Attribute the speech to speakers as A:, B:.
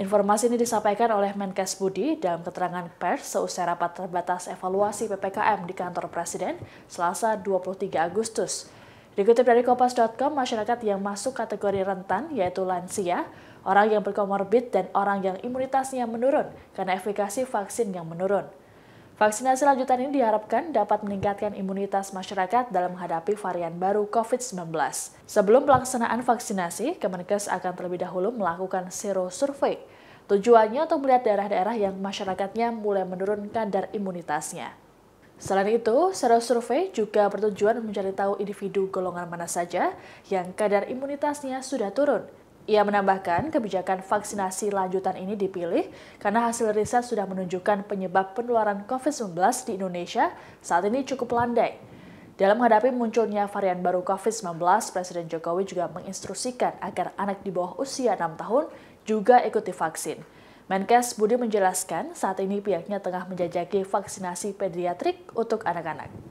A: Informasi ini disampaikan oleh Menkes Budi dalam keterangan pers seusai rapat terbatas evaluasi PPKM di kantor Presiden Selasa 23 Agustus. Dikutip dari kopas.com, masyarakat yang masuk kategori rentan yaitu lansia, orang yang berkomorbid, dan orang yang imunitasnya menurun karena efikasi vaksin yang menurun. Vaksinasi lanjutan ini diharapkan dapat meningkatkan imunitas masyarakat dalam menghadapi varian baru COVID-19. Sebelum pelaksanaan vaksinasi, Kemenkes akan terlebih dahulu melakukan sero survei. Tujuannya untuk melihat daerah-daerah yang masyarakatnya mulai menurun kadar imunitasnya. Selain itu, sero survei juga bertujuan mencari tahu individu golongan mana saja yang kadar imunitasnya sudah turun – ia menambahkan, kebijakan vaksinasi lanjutan ini dipilih karena hasil riset sudah menunjukkan penyebab penularan COVID-19 di Indonesia saat ini cukup landai. Dalam menghadapi munculnya varian baru COVID-19, Presiden Jokowi juga menginstruksikan agar anak di bawah usia 6 tahun juga ikut divaksin. Menkes Budi menjelaskan saat ini pihaknya tengah menjajaki vaksinasi pediatrik untuk anak-anak.